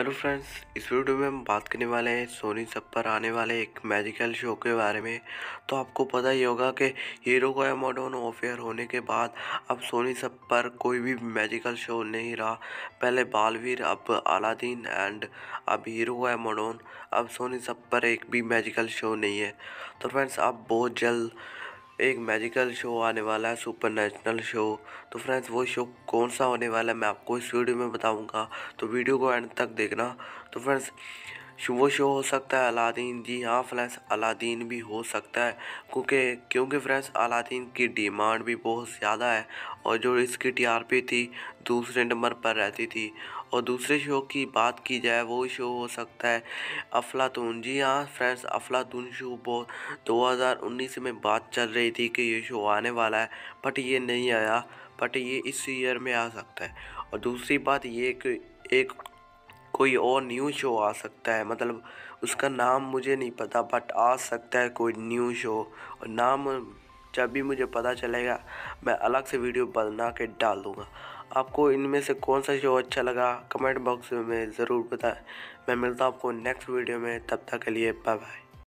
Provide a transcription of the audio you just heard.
hello friends इस video में हम बात करने वाले हैं सोनी सब पर आने वाले एक मैजिकल शो के बारे में तो आपको पता ही होगा कि हीरो का मॉडर्न ऑफेयर होने के बाद अब सोनी सब पर कोई भी मैजिकल शो नहीं रहा पहले बालवीर अब अलादीन एंड अब हीरो का मॉडर्न अब सोनी सब पर एक भी मैजिकल शो नहीं है तो फ्रेंड्स अब बहुत जल्द एक मैजिकल शो आने वाला है सुपर नेचुरल शो तो फ्रेंड्स वो शो कौन सा होने वाला है मैं आपको इस वीडियो में बताऊंगा तो वीडियो को एंड तक देखना तो फ्रेंड्स वो शो हो सकता है अलादीन जी हाँ फ्रेंड्स अलादीन भी हो सकता है क्योंकि क्योंकि फ्रेंड्स अलादीन की डिमांड भी बहुत ज़्यादा है और जो इसकी टीआरपी थी दूसरे नंबर पर रहती थी और दूसरे शो की बात की जाए वो शो हो सकता है अफलातून जी हाँ फ्रेंड्स अफलातून शो बहुत उन्नीस में बात चल रही थी कि ये शो आने वाला है बट ये नहीं आया बट ये इस ईयर में आ सकता है और दूसरी बात ये कि एक कोई और न्यू शो आ सकता है मतलब उसका नाम मुझे नहीं पता बट आ सकता है कोई न्यू शो और नाम जब भी मुझे पता चलेगा मैं अलग से वीडियो बना के डाल दूँगा आपको इनमें से कौन सा शो अच्छा लगा कमेंट बॉक्स में ज़रूर बताएं मैं मिलता हूँ आपको नेक्स्ट वीडियो में तब तक के लिए बाय बाय